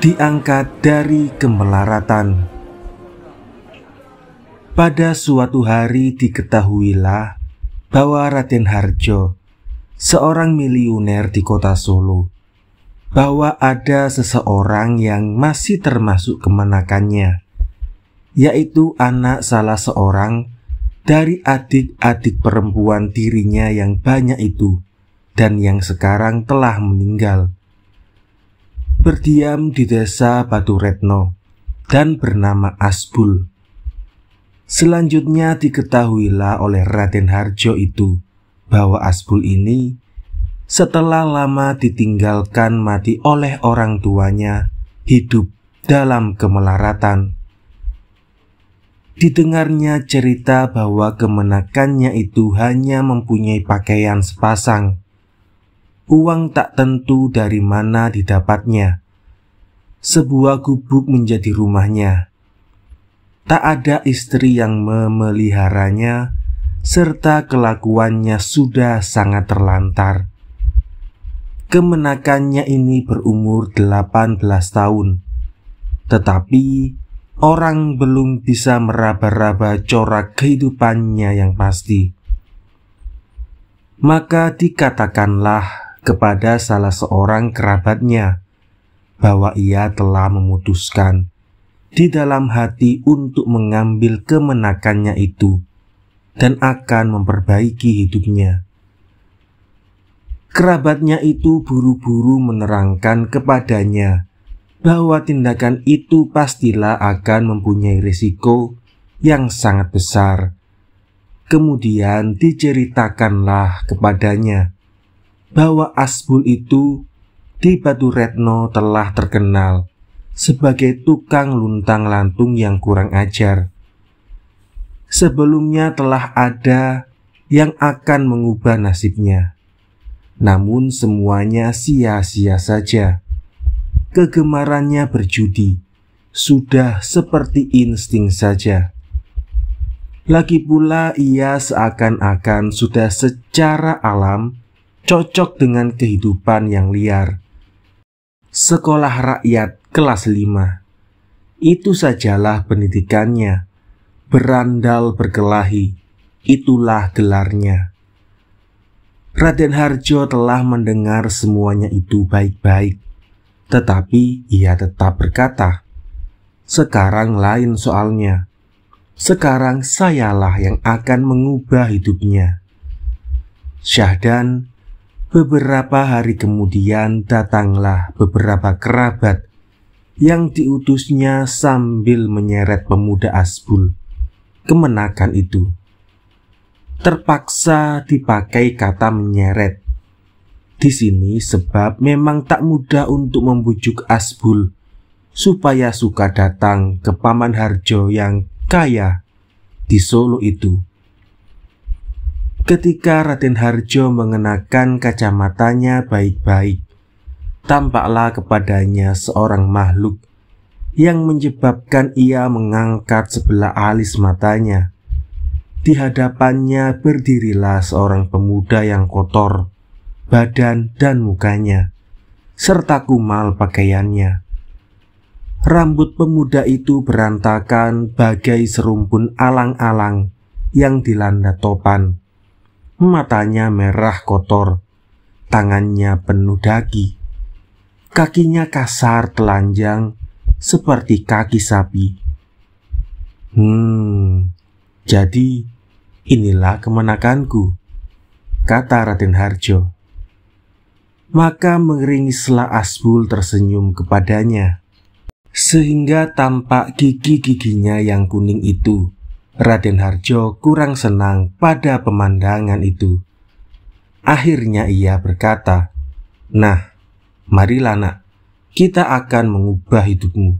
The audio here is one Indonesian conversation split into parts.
diangkat dari kemelaratan. Pada suatu hari diketahuilah bahwa Raden Harjo, seorang miliuner di kota Solo, bahwa ada seseorang yang masih termasuk kemenakannya, yaitu anak salah seorang dari adik-adik perempuan tirinya yang banyak itu dan yang sekarang telah meninggal berdiam di desa Batu Retno dan bernama Asbul. Selanjutnya diketahuilah oleh Raden Harjo itu bahwa Asbul ini setelah lama ditinggalkan mati oleh orang tuanya hidup dalam kemelaratan. Didengarnya cerita bahwa kemenakannya itu hanya mempunyai pakaian sepasang uang tak tentu dari mana didapatnya. Sebuah gubuk menjadi rumahnya. Tak ada istri yang memeliharanya, serta kelakuannya sudah sangat terlantar. Kemenakannya ini berumur 18 tahun. Tetapi orang belum bisa meraba-raba corak kehidupannya yang pasti. Maka dikatakanlah kepada salah seorang kerabatnya bahwa ia telah memutuskan di dalam hati untuk mengambil kemenakannya itu dan akan memperbaiki hidupnya. Kerabatnya itu buru-buru menerangkan kepadanya bahwa tindakan itu pastilah akan mempunyai risiko yang sangat besar. Kemudian diceritakanlah kepadanya bahwa Asbul itu di Batu Retno telah terkenal sebagai tukang luntang-lantung yang kurang ajar. Sebelumnya telah ada yang akan mengubah nasibnya. Namun semuanya sia-sia saja. Kegemarannya berjudi sudah seperti insting saja. Lagi pula ia seakan-akan sudah secara alam cocok dengan kehidupan yang liar. Sekolah rakyat kelas 5. Itu sajalah pendidikannya. Berandal berkelahi, itulah gelarnya. Raden Harjo telah mendengar semuanya itu baik-baik, tetapi ia tetap berkata, "Sekarang lain soalnya. Sekarang sayalah yang akan mengubah hidupnya." Syahdan Beberapa hari kemudian datanglah beberapa kerabat yang diutusnya sambil menyeret pemuda Asbul kemenakan itu. Terpaksa dipakai kata menyeret. Di sini sebab memang tak mudah untuk membujuk Asbul supaya suka datang ke Paman Harjo yang kaya di Solo itu ketika Raden Harjo mengenakan kacamatanya baik-baik. Tampaklah kepadanya seorang makhluk yang menyebabkan ia mengangkat sebelah alis matanya. Di hadapannya berdirilah seorang pemuda yang kotor, badan dan mukanya, serta kumal pakaiannya. Rambut pemuda itu berantakan bagai serumpun alang-alang yang dilanda topan matanya merah kotor, tangannya penuh daging, kakinya kasar telanjang seperti kaki sapi. Hmm, jadi inilah kemenakanku, kata Raden Harjo. Maka meringislah Asbul tersenyum kepadanya, sehingga tampak gigi-giginya yang kuning itu Raden Harjo kurang senang pada pemandangan itu. Akhirnya ia berkata, Nah, marilah nak, kita akan mengubah hidupmu.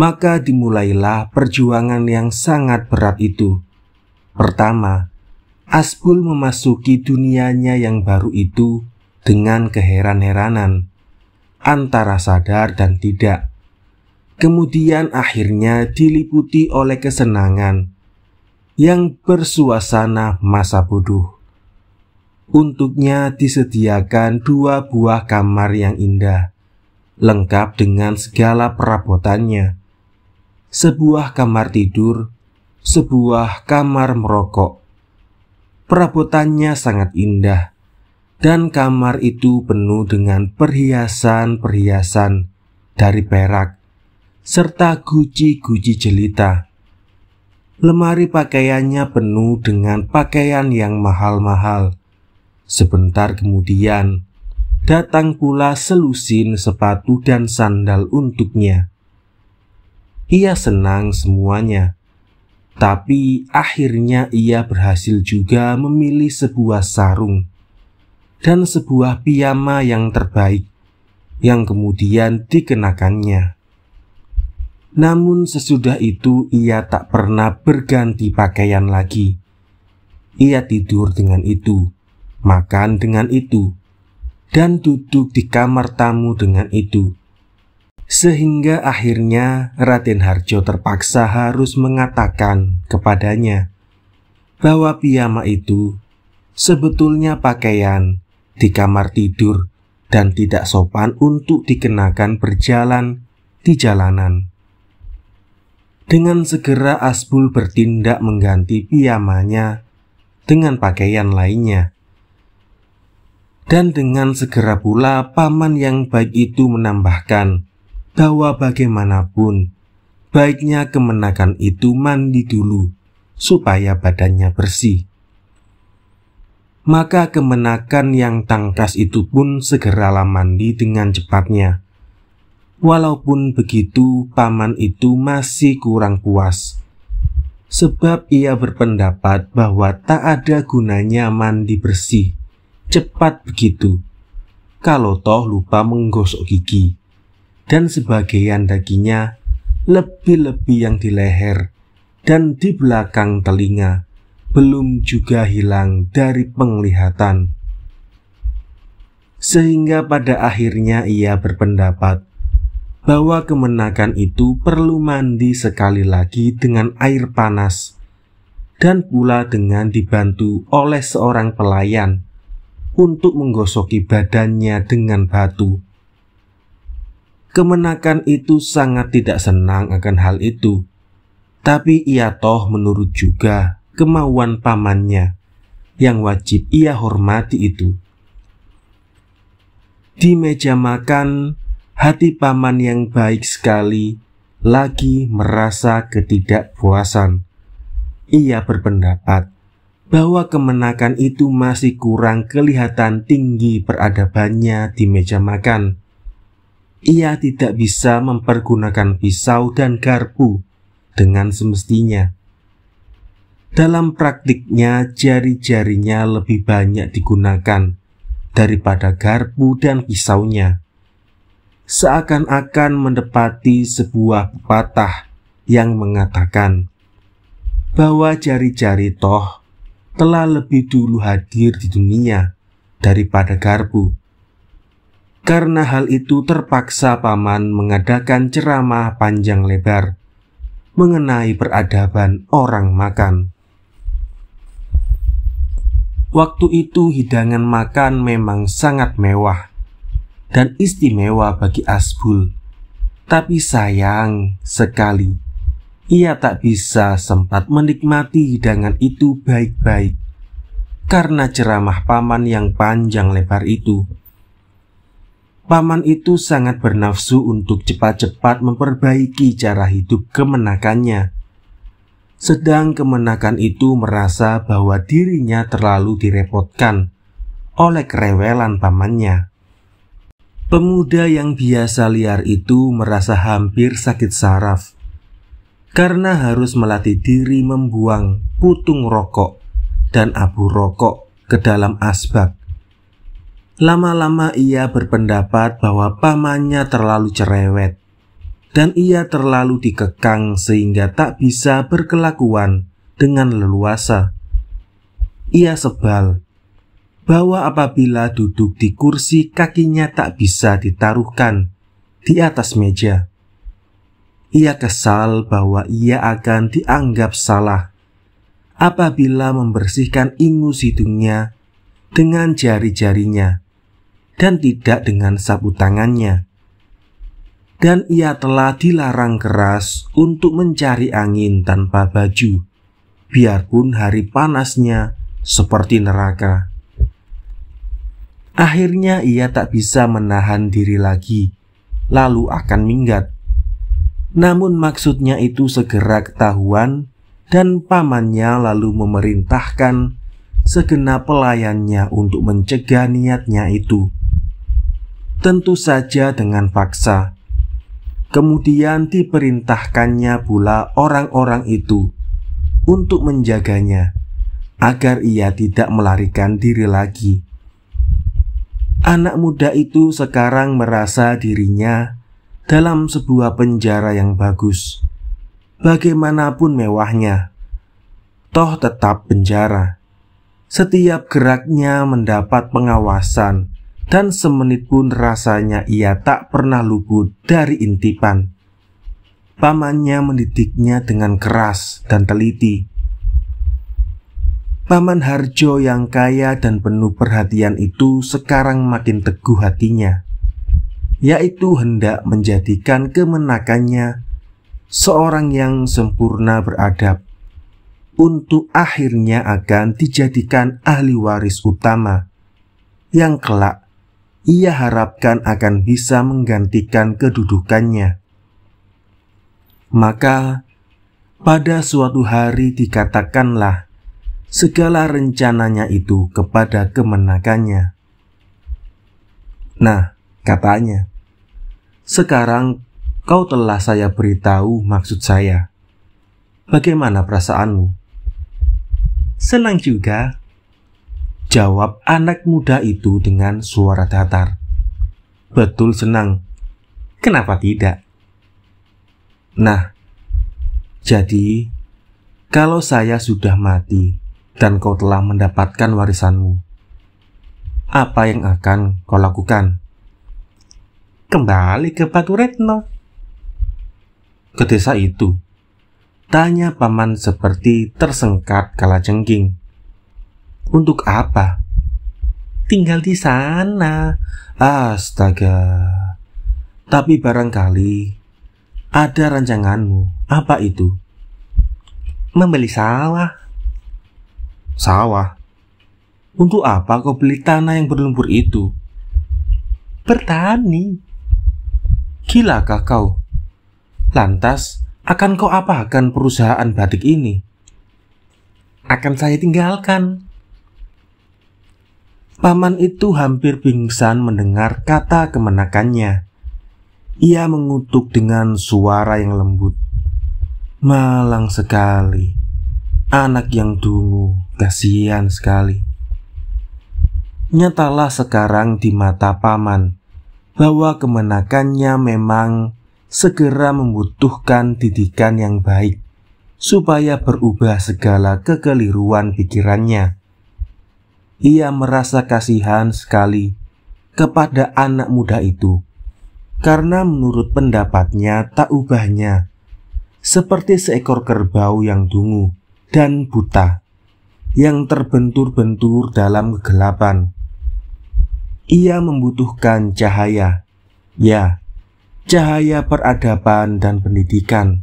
Maka dimulailah perjuangan yang sangat berat itu. Pertama, Asbul memasuki dunianya yang baru itu dengan keheran-heranan antara sadar dan tidak kemudian akhirnya diliputi oleh kesenangan yang bersuasana masa bodoh. Untuknya disediakan dua buah kamar yang indah, lengkap dengan segala perabotannya. Sebuah kamar tidur, sebuah kamar merokok. Perabotannya sangat indah, dan kamar itu penuh dengan perhiasan-perhiasan dari perak serta guci-guci jelita. Lemari pakaiannya penuh dengan pakaian yang mahal-mahal. Sebentar kemudian, datang pula selusin sepatu dan sandal untuknya. Ia senang semuanya, tapi akhirnya ia berhasil juga memilih sebuah sarung dan sebuah piyama yang terbaik yang kemudian dikenakannya. Namun sesudah itu ia tak pernah berganti pakaian lagi. Ia tidur dengan itu, makan dengan itu, dan duduk di kamar tamu dengan itu. Sehingga akhirnya Raden Harjo terpaksa harus mengatakan kepadanya bahwa piyama itu sebetulnya pakaian di kamar tidur dan tidak sopan untuk dikenakan berjalan di jalanan. Dengan segera Asbul bertindak mengganti piyamanya dengan pakaian lainnya. Dan dengan segera pula paman yang baik itu menambahkan bahwa bagaimanapun baiknya kemenakan itu mandi dulu supaya badannya bersih. Maka kemenakan yang tangkas itu pun segeralah mandi dengan cepatnya Walaupun begitu, paman itu masih kurang puas. Sebab ia berpendapat bahwa tak ada gunanya mandi bersih. Cepat begitu. Kalau toh lupa menggosok gigi. Dan sebagian dagingnya, lebih-lebih yang di leher dan di belakang telinga, belum juga hilang dari penglihatan. Sehingga pada akhirnya ia berpendapat bahwa kemenakan itu perlu mandi sekali lagi dengan air panas dan pula dengan dibantu oleh seorang pelayan untuk menggosoki badannya dengan batu. Kemenakan itu sangat tidak senang akan hal itu, tapi ia toh menurut juga kemauan pamannya yang wajib ia hormati itu. Di meja makan, hati paman yang baik sekali lagi merasa ketidakpuasan. Ia berpendapat bahwa kemenakan itu masih kurang kelihatan tinggi peradabannya di meja makan. Ia tidak bisa mempergunakan pisau dan garpu dengan semestinya. Dalam praktiknya, jari-jarinya lebih banyak digunakan daripada garpu dan pisaunya seakan-akan mendepati sebuah pepatah yang mengatakan bahwa jari-jari toh telah lebih dulu hadir di dunia daripada garpu. Karena hal itu terpaksa paman mengadakan ceramah panjang lebar mengenai peradaban orang makan. Waktu itu hidangan makan memang sangat mewah dan istimewa bagi Asbul. Tapi sayang sekali, ia tak bisa sempat menikmati hidangan itu baik-baik karena ceramah paman yang panjang lebar itu. Paman itu sangat bernafsu untuk cepat-cepat memperbaiki cara hidup kemenakannya. Sedang kemenakan itu merasa bahwa dirinya terlalu direpotkan oleh kerewelan pamannya. Pemuda yang biasa liar itu merasa hampir sakit saraf karena harus melatih diri membuang putung rokok dan abu rokok ke dalam asbak. Lama-lama ia berpendapat bahwa pamannya terlalu cerewet dan ia terlalu dikekang sehingga tak bisa berkelakuan dengan leluasa. Ia sebal bahwa apabila duduk di kursi kakinya tak bisa ditaruhkan di atas meja. Ia kesal bahwa ia akan dianggap salah apabila membersihkan ingus hidungnya dengan jari-jarinya dan tidak dengan sapu tangannya. Dan ia telah dilarang keras untuk mencari angin tanpa baju, biarpun hari panasnya seperti neraka. Akhirnya ia tak bisa menahan diri lagi, lalu akan minggat. Namun maksudnya itu segera ketahuan dan pamannya lalu memerintahkan segenap pelayannya untuk mencegah niatnya itu. Tentu saja dengan paksa. Kemudian diperintahkannya pula orang-orang itu untuk menjaganya agar ia tidak melarikan diri lagi. Anak muda itu sekarang merasa dirinya dalam sebuah penjara yang bagus. Bagaimanapun mewahnya, toh tetap penjara. Setiap geraknya mendapat pengawasan, dan semenit pun rasanya ia tak pernah luput dari intipan. Pamannya mendidiknya dengan keras dan teliti Paman Harjo yang kaya dan penuh perhatian itu sekarang makin teguh hatinya, yaitu hendak menjadikan kemenakannya seorang yang sempurna beradab untuk akhirnya akan dijadikan ahli waris utama yang kelak ia harapkan akan bisa menggantikan kedudukannya. Maka pada suatu hari dikatakanlah segala rencananya itu kepada kemenakannya. Nah, katanya, sekarang kau telah saya beritahu maksud saya. Bagaimana perasaanmu? Senang juga, jawab anak muda itu dengan suara datar. Betul senang. Kenapa tidak? Nah, jadi kalau saya sudah mati, dan kau telah mendapatkan warisanmu. Apa yang akan kau lakukan? Kembali ke Batu Retno. Ke desa itu, tanya paman seperti tersengkat kala jengking. Untuk apa? Tinggal di sana. Astaga. Tapi barangkali ada rancanganmu. Apa itu? Membeli sawah. Sawah. Untuk apa kau beli tanah yang berlumpur itu? Bertani. kah kau? Lantas, akan kau apakan perusahaan batik ini? Akan saya tinggalkan. Paman itu hampir pingsan mendengar kata kemenakannya. Ia mengutuk dengan suara yang lembut. Malang sekali, anak yang dungu Kasihan sekali. Nyatalah sekarang di mata paman bahwa kemenakannya memang segera membutuhkan didikan yang baik supaya berubah segala kekeliruan pikirannya. Ia merasa kasihan sekali kepada anak muda itu karena menurut pendapatnya tak ubahnya seperti seekor kerbau yang dungu dan buta yang terbentur-bentur dalam kegelapan. Ia membutuhkan cahaya, ya, cahaya peradaban dan pendidikan.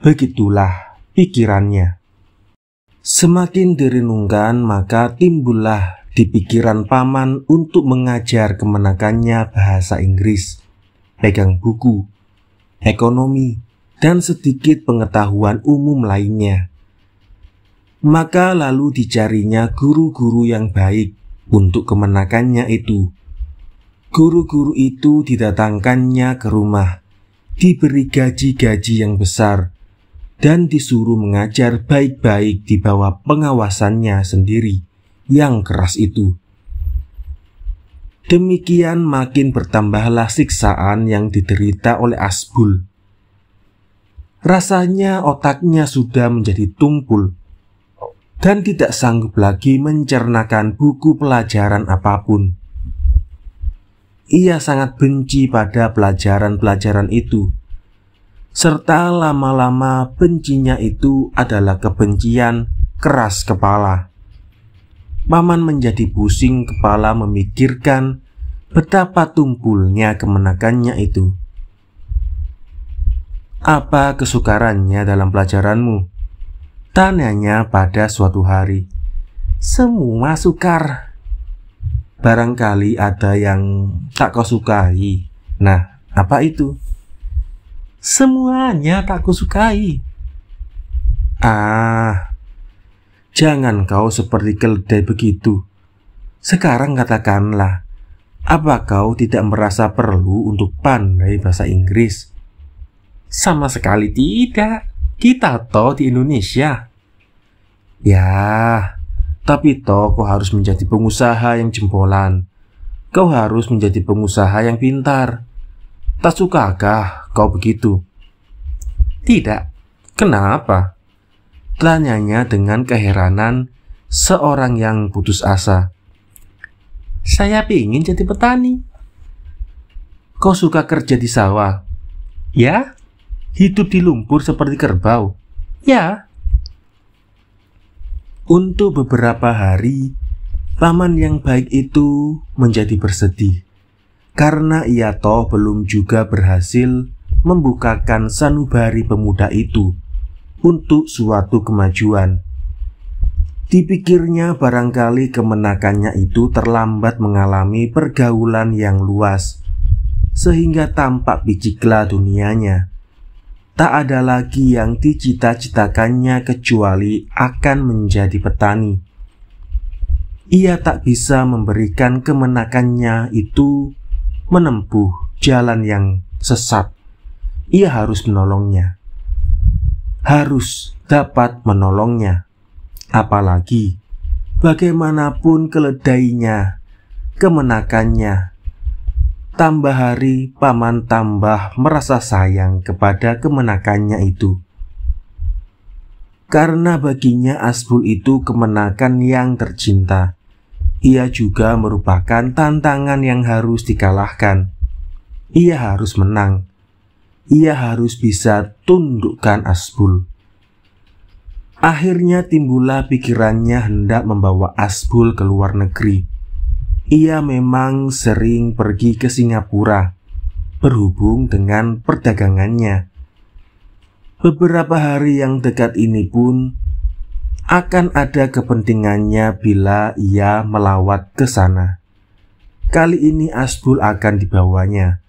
Begitulah pikirannya. Semakin direnungkan, maka timbullah di pikiran paman untuk mengajar kemenakannya bahasa Inggris, pegang buku, ekonomi, dan sedikit pengetahuan umum lainnya maka lalu dicarinya guru-guru yang baik untuk kemenakannya itu. Guru-guru itu didatangkannya ke rumah, diberi gaji-gaji yang besar, dan disuruh mengajar baik-baik di bawah pengawasannya sendiri yang keras itu. Demikian makin bertambahlah siksaan yang diderita oleh Asbul. Rasanya otaknya sudah menjadi tumpul dan tidak sanggup lagi mencernakan buku pelajaran apapun. Ia sangat benci pada pelajaran-pelajaran itu, serta lama-lama bencinya itu adalah kebencian keras kepala. Paman menjadi pusing kepala memikirkan betapa tumpulnya kemenakannya itu. Apa kesukarannya dalam pelajaranmu? Tanyanya pada suatu hari, semua sukar. Barangkali ada yang tak kau sukai. Nah, apa itu? Semuanya tak kau sukai. Ah, jangan kau seperti keledai begitu. Sekarang katakanlah, apa kau tidak merasa perlu untuk pandai bahasa Inggris? Sama sekali tidak. Kita toh di Indonesia. Ya, tapi toh kau harus menjadi pengusaha yang jempolan. Kau harus menjadi pengusaha yang pintar. Tak sukakah kau begitu? Tidak. Kenapa? Tanyanya dengan keheranan seorang yang putus asa. Saya ingin jadi petani. Kau suka kerja di sawah? Ya, hidup di lumpur seperti kerbau. Ya. Untuk beberapa hari, paman yang baik itu menjadi bersedih karena ia toh belum juga berhasil membukakan sanubari pemuda itu untuk suatu kemajuan. Dipikirnya barangkali kemenakannya itu terlambat mengalami pergaulan yang luas, sehingga tampak bijiklah dunianya tak ada lagi yang dicita-citakannya kecuali akan menjadi petani. Ia tak bisa memberikan kemenakannya itu menempuh jalan yang sesat. Ia harus menolongnya. Harus dapat menolongnya. Apalagi bagaimanapun keledainya, kemenakannya tambah hari paman tambah merasa sayang kepada kemenakannya itu. Karena baginya Asbul itu kemenakan yang tercinta. Ia juga merupakan tantangan yang harus dikalahkan. Ia harus menang. Ia harus bisa tundukkan Asbul. Akhirnya timbullah pikirannya hendak membawa Asbul ke luar negeri ia memang sering pergi ke Singapura berhubung dengan perdagangannya. Beberapa hari yang dekat ini pun akan ada kepentingannya bila ia melawat ke sana. Kali ini Asbul akan dibawanya.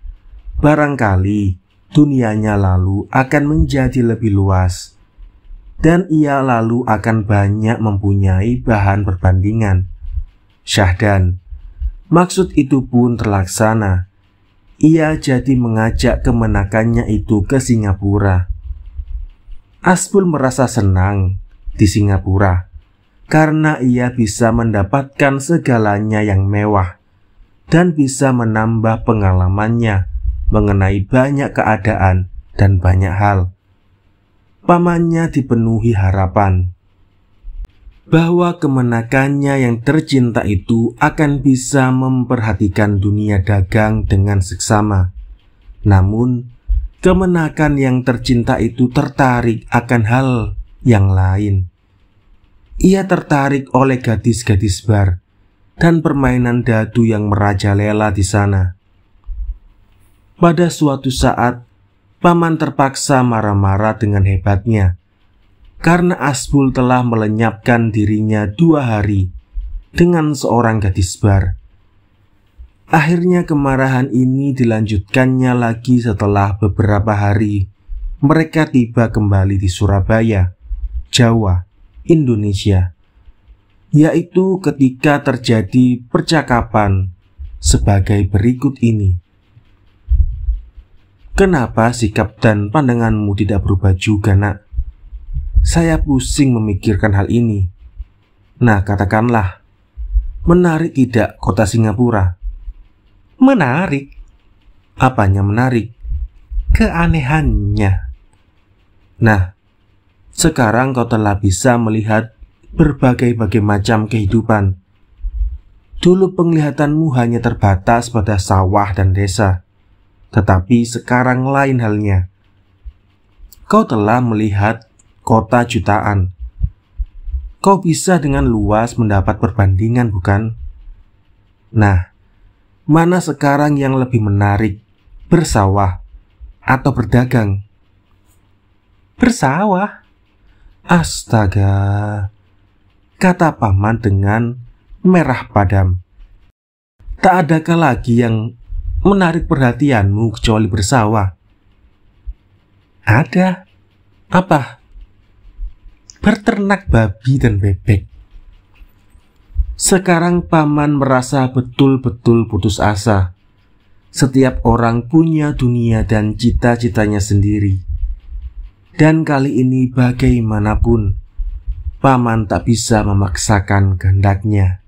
Barangkali dunianya lalu akan menjadi lebih luas dan ia lalu akan banyak mempunyai bahan perbandingan. Syahdan Maksud itu pun terlaksana. Ia jadi mengajak kemenakannya itu ke Singapura. Asbul merasa senang di Singapura karena ia bisa mendapatkan segalanya yang mewah dan bisa menambah pengalamannya mengenai banyak keadaan dan banyak hal. Pamannya dipenuhi harapan bahwa kemenakannya yang tercinta itu akan bisa memperhatikan dunia dagang dengan seksama. Namun, kemenakan yang tercinta itu tertarik akan hal yang lain. Ia tertarik oleh gadis-gadis bar dan permainan dadu yang merajalela di sana. Pada suatu saat, paman terpaksa marah-marah dengan hebatnya karena Asbul telah melenyapkan dirinya dua hari dengan seorang gadis bar. Akhirnya kemarahan ini dilanjutkannya lagi setelah beberapa hari mereka tiba kembali di Surabaya, Jawa, Indonesia. Yaitu ketika terjadi percakapan sebagai berikut ini. Kenapa sikap dan pandanganmu tidak berubah juga, Nak? Saya pusing memikirkan hal ini. Nah, katakanlah, menarik tidak kota Singapura? Menarik. Apanya menarik? Keanehannya. Nah, sekarang kau telah bisa melihat berbagai-bagai macam kehidupan. Dulu penglihatanmu hanya terbatas pada sawah dan desa, tetapi sekarang lain halnya. Kau telah melihat kota jutaan. Kau bisa dengan luas mendapat perbandingan, bukan? Nah, mana sekarang yang lebih menarik, bersawah atau berdagang? Bersawah. Astaga, kata paman dengan merah padam. Tak adakah lagi yang menarik perhatianmu kecuali bersawah? Ada. Apa? berternak babi dan bebek. Sekarang paman merasa betul-betul putus asa. Setiap orang punya dunia dan cita-citanya sendiri. Dan kali ini bagaimanapun, paman tak bisa memaksakan kehendaknya.